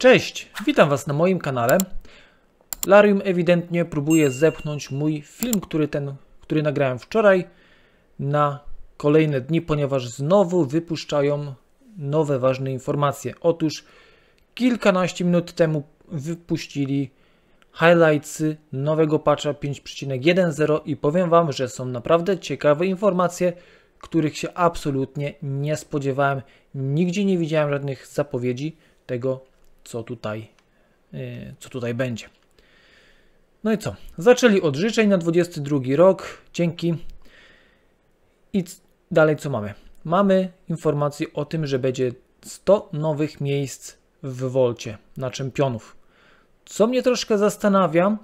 Cześć, witam Was na moim kanale. Larium ewidentnie próbuje zepchnąć mój film, który, ten, który nagrałem wczoraj, na kolejne dni, ponieważ znowu wypuszczają nowe ważne informacje. Otóż kilkanaście minut temu wypuścili highlights nowego patcha 5.10 i powiem Wam, że są naprawdę ciekawe informacje, których się absolutnie nie spodziewałem. Nigdzie nie widziałem żadnych zapowiedzi tego co tutaj, y, co tutaj będzie. No i co? Zaczęli od życzeń na 22 rok. Dzięki. I dalej co mamy? Mamy informację o tym, że będzie 100 nowych miejsc w Wolcie na czempionów. Co mnie troszkę zastanawia,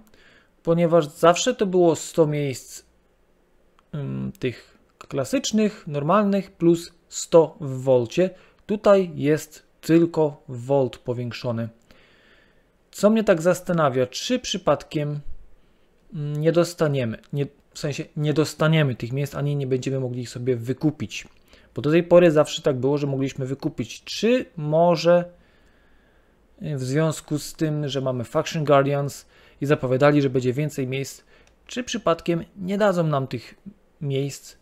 ponieważ zawsze to było 100 miejsc um, tych klasycznych, normalnych, plus 100 w Wolcie. Tutaj jest tylko volt powiększony. Co mnie tak zastanawia, czy przypadkiem nie dostaniemy, nie, w sensie nie dostaniemy tych miejsc, ani nie będziemy mogli ich sobie wykupić. Bo do tej pory zawsze tak było, że mogliśmy wykupić. Czy może y, w związku z tym, że mamy Faction Guardians i zapowiadali, że będzie więcej miejsc, czy przypadkiem nie dadzą nam tych miejsc,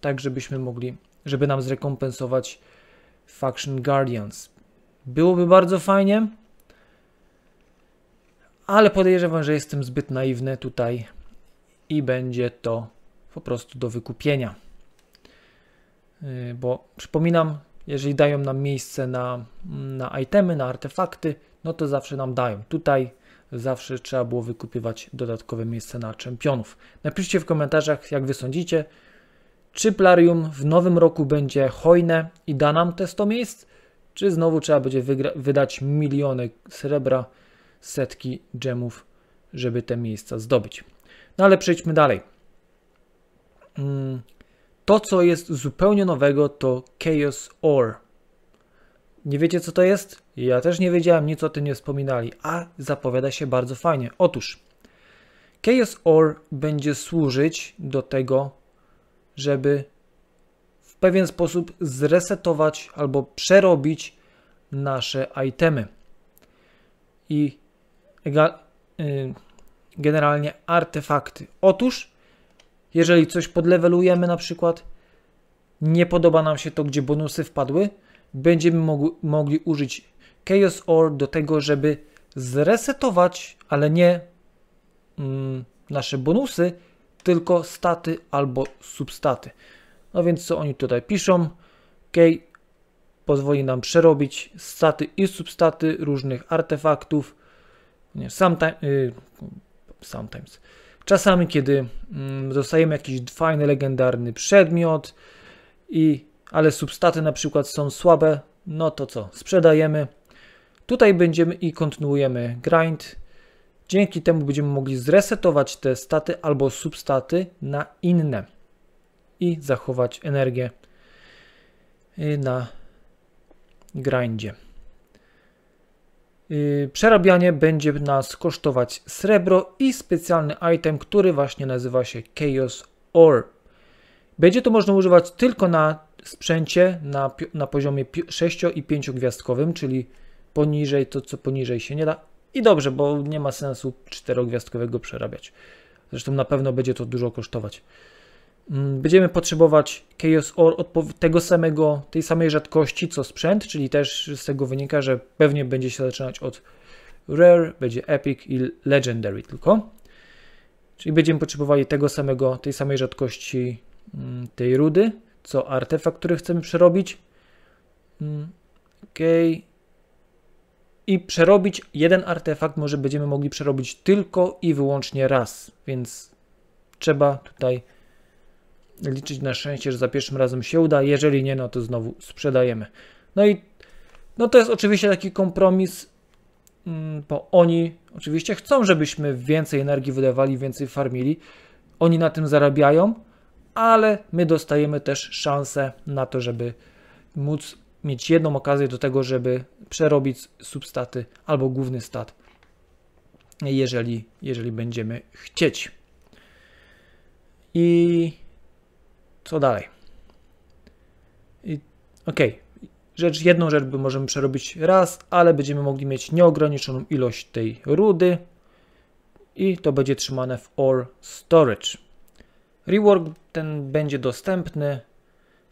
tak żebyśmy mogli, żeby nam zrekompensować Faction Guardians. Byłoby bardzo fajnie, ale podejrzewam, że jestem zbyt naiwny tutaj i będzie to po prostu do wykupienia. Y, bo przypominam, jeżeli dają nam miejsce na, na itemy, na artefakty, no to zawsze nam dają. Tutaj zawsze trzeba było wykupywać dodatkowe miejsce na czempionów. Napiszcie w komentarzach, jak wy sądzicie, czy Plarium w nowym roku będzie hojne i da nam te 100 miejsc, czy znowu trzeba będzie wydać miliony srebra, setki dżemów, żeby te miejsca zdobyć. No ale przejdźmy dalej. Mm, to, co jest zupełnie nowego, to Chaos Ore. Nie wiecie, co to jest? Ja też nie wiedziałem, nic o tym nie wspominali, a zapowiada się bardzo fajnie. Otóż, Chaos Ore będzie służyć do tego, żeby pewien sposób zresetować albo przerobić nasze itemy. I y, generalnie artefakty. Otóż, jeżeli coś podlewelujemy na przykład, nie podoba nam się to, gdzie bonusy wpadły, będziemy mogli, użyć Chaos Orb do tego, żeby zresetować, ale nie mm, nasze bonusy, tylko staty albo substaty. No więc co oni tutaj piszą? K pozwoli nam przerobić staty i substaty różnych artefaktów. Nie, sometime, y, sometimes. Czasami, kiedy mm, dostajemy jakiś fajny, legendarny przedmiot, i, ale substaty na przykład są słabe, no to co? Sprzedajemy. Tutaj będziemy i kontynuujemy grind. Dzięki temu będziemy mogli zresetować te staty albo substaty na inne i zachować energię y, na grindzie. Y, przerabianie będzie nas kosztować srebro i specjalny item, który właśnie nazywa się Chaos Orb. Będzie to można używać tylko na sprzęcie na, na poziomie 6 i 5 gwiazdkowym, czyli poniżej to, co poniżej się nie da. I dobrze, bo nie ma sensu 4 gwiazdkowego przerabiać. Zresztą na pewno będzie to dużo kosztować. Mm, będziemy potrzebować Chaos OR tego samego, tej samej rzadkości co sprzęt, czyli też z tego wynika, że pewnie będzie się zaczynać od Rare, będzie Epic i Legendary tylko. Czyli będziemy potrzebowali tego samego, tej samej rzadkości mm, tej rudy, co artefakt, który chcemy przerobić. Mm, ok. I przerobić jeden artefakt może będziemy mogli przerobić tylko i wyłącznie raz, więc trzeba tutaj liczyć na szczęście, że za pierwszym razem się uda. Jeżeli nie, no to znowu sprzedajemy. No i no to jest oczywiście taki kompromis, mm, bo oni oczywiście chcą, żebyśmy więcej energii wydawali, więcej farmili. Oni na tym zarabiają, ale my dostajemy też szansę na to, żeby móc mieć jedną okazję do tego, żeby przerobić substaty albo główny stat, jeżeli, jeżeli będziemy chcieć. I co dalej? I, ok, rzecz, jedną rzecz możemy przerobić raz, ale będziemy mogli mieć nieograniczoną ilość tej rudy i to będzie trzymane w All Storage. Rework ten będzie dostępny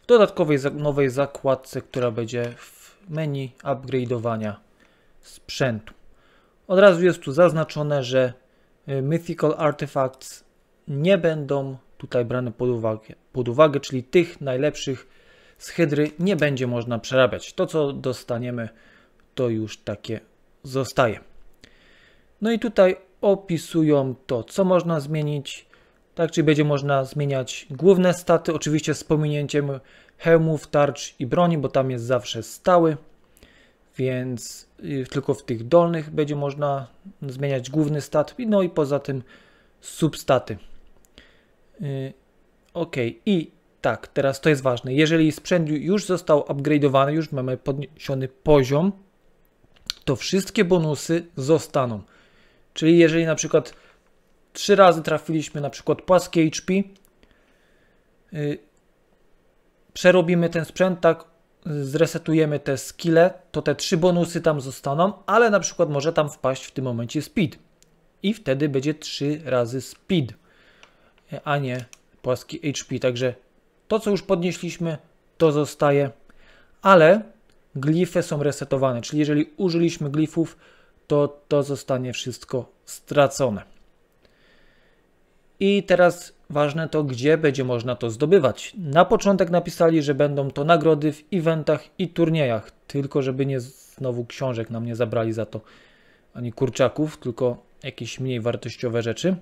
w dodatkowej nowej zakładce, która będzie w menu upgrade'owania sprzętu. Od razu jest tu zaznaczone, że y, Mythical Artifacts nie będą tutaj brane pod uwagę, pod uwagę, czyli tych najlepszych z hydry nie będzie można przerabiać. To, co dostaniemy, to już takie zostaje. No i tutaj opisują to, co można zmienić, tak, czyli będzie można zmieniać główne staty, oczywiście z pominięciem hełmów, tarcz i broni, bo tam jest zawsze stały, więc y, tylko w tych dolnych będzie można zmieniać główny stat, no i poza tym substaty. Y, OK. I tak, teraz to jest ważne. Jeżeli sprzęt już został upgrade'owany, już mamy podniesiony poziom, to wszystkie bonusy zostaną. Czyli jeżeli na przykład trzy razy trafiliśmy na przykład płaskie HP, yy, przerobimy ten sprzęt, tak, zresetujemy te skille, to te trzy bonusy tam zostaną, ale na przykład może tam wpaść w tym momencie speed. I wtedy będzie trzy razy speed, y, a nie płaski HP, także to co już podnieśliśmy to zostaje, ale glify są resetowane, czyli jeżeli użyliśmy glifów to to zostanie wszystko stracone. I teraz ważne to, gdzie będzie można to zdobywać. Na początek napisali, że będą to nagrody w eventach i turniejach, tylko żeby nie znowu książek nam nie zabrali za to, ani kurczaków, tylko jakieś mniej wartościowe rzeczy.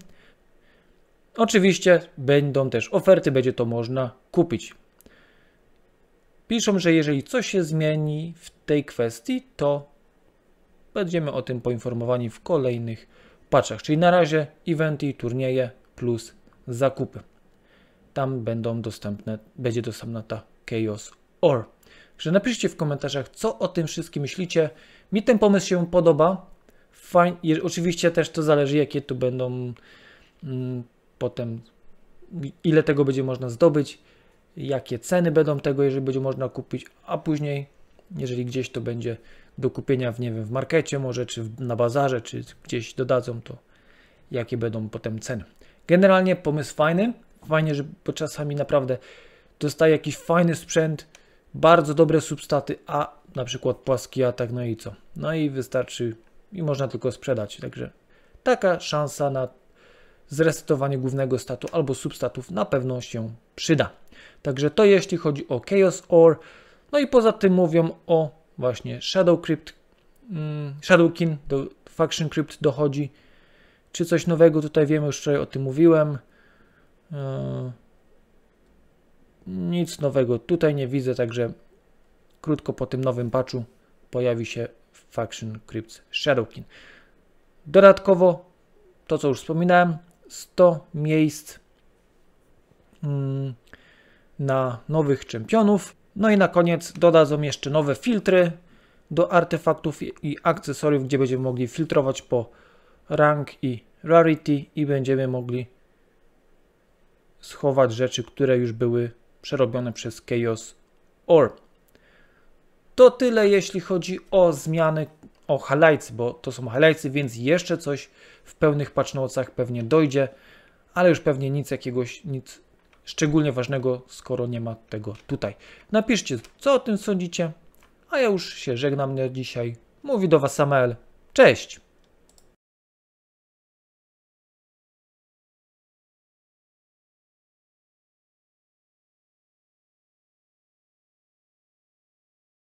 Oczywiście będą też oferty, będzie to można kupić. Piszą, że jeżeli coś się zmieni w tej kwestii, to będziemy o tym poinformowani w kolejnych paczach. Czyli na razie eventy, turnieje plus zakupy. Tam będą dostępne, będzie dostępna ta Chaos Or. Że napiszcie w komentarzach, co o tym wszystkim myślicie. Mi ten pomysł się podoba. Fajn, oczywiście też to zależy, jakie tu będą mm, potem ile tego będzie można zdobyć, jakie ceny będą tego, jeżeli będzie można kupić, a później, jeżeli gdzieś to będzie do kupienia w, nie wiem, w markecie może, czy na bazarze, czy gdzieś dodadzą, to jakie będą potem ceny. Generalnie pomysł fajny, fajnie, że bo czasami naprawdę dostaje jakiś fajny sprzęt, bardzo dobre substaty, a na przykład płaski atak, no i co? No i wystarczy i można tylko sprzedać, także taka szansa na zresetowanie głównego statu albo substatów na pewno się przyda. Także to jeśli chodzi o Chaos OR. No i poza tym mówią o właśnie Shadow Crypt, mm, Shadowkin, do Faction Crypt dochodzi. Czy coś nowego tutaj wiemy, już wczoraj o tym mówiłem. E, nic nowego tutaj nie widzę, także krótko po tym nowym patchu pojawi się Faction Crypt Shadowkin. Dodatkowo to, co już wspominałem, 100 miejsc mm, na nowych czempionów. No i na koniec dodadzą jeszcze nowe filtry do artefaktów i akcesoriów, gdzie będziemy mogli filtrować po rank i rarity i będziemy mogli schować rzeczy, które już były przerobione przez Chaos Orb. To tyle jeśli chodzi o zmiany, o halajcy, bo to są halajcy, więc jeszcze coś w pełnych patrznocach pewnie dojdzie, ale już pewnie nic jakiegoś, nic szczególnie ważnego, skoro nie ma tego tutaj. Napiszcie, co o tym sądzicie, a ja już się żegnam na dzisiaj. Mówi do Was Samael. Cześć!